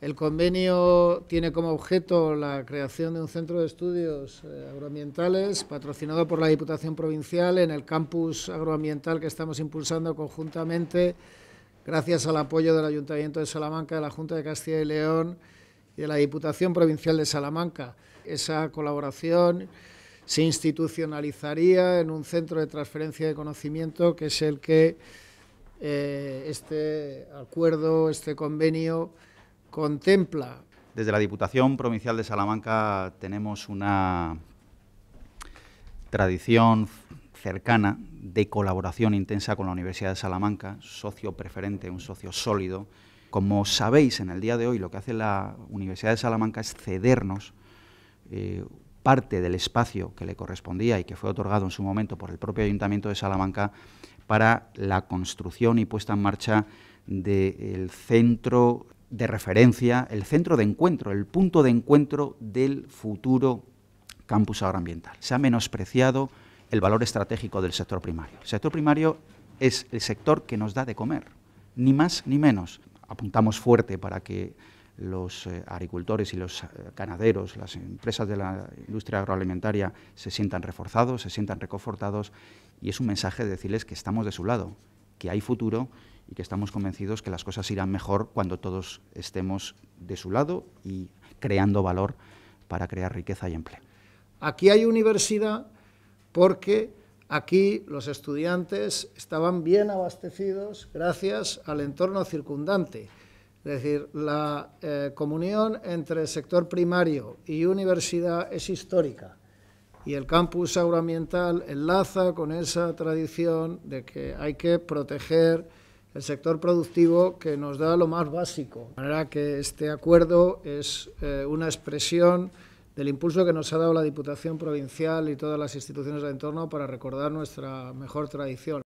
El convenio tiene como objeto la creación de un centro de estudios eh, agroambientales patrocinado por la Diputación Provincial en el campus agroambiental que estamos impulsando conjuntamente gracias al apoyo del Ayuntamiento de Salamanca, de la Junta de Castilla y León y de la Diputación Provincial de Salamanca. Esa colaboración se institucionalizaría en un centro de transferencia de conocimiento que es el que eh, este acuerdo, este convenio contempla. Desde la Diputación Provincial de Salamanca tenemos una tradición cercana de colaboración intensa con la Universidad de Salamanca, socio preferente, un socio sólido. Como sabéis, en el día de hoy lo que hace la Universidad de Salamanca es cedernos eh, parte del espacio que le correspondía y que fue otorgado en su momento por el propio Ayuntamiento de Salamanca para la construcción y puesta en marcha del centro de referencia, el centro de encuentro, el punto de encuentro del futuro campus agroambiental. Se ha menospreciado el valor estratégico del sector primario. El sector primario es el sector que nos da de comer, ni más ni menos. Apuntamos fuerte para que los eh, agricultores y los eh, ganaderos, las empresas de la industria agroalimentaria se sientan reforzados, se sientan reconfortados y es un mensaje de decirles que estamos de su lado, que hay futuro y que estamos convencidos que las cosas irán mejor cuando todos estemos de su lado y creando valor para crear riqueza y empleo. Aquí hay universidad porque aquí los estudiantes estaban bien abastecidos gracias al entorno circundante. Es decir, la eh, comunión entre el sector primario y universidad es histórica. Y el campus agroambiental enlaza con esa tradición de que hay que proteger el sector productivo que nos da lo más básico. De manera que este acuerdo es eh, una expresión del impulso que nos ha dado la Diputación Provincial y todas las instituciones del entorno para recordar nuestra mejor tradición.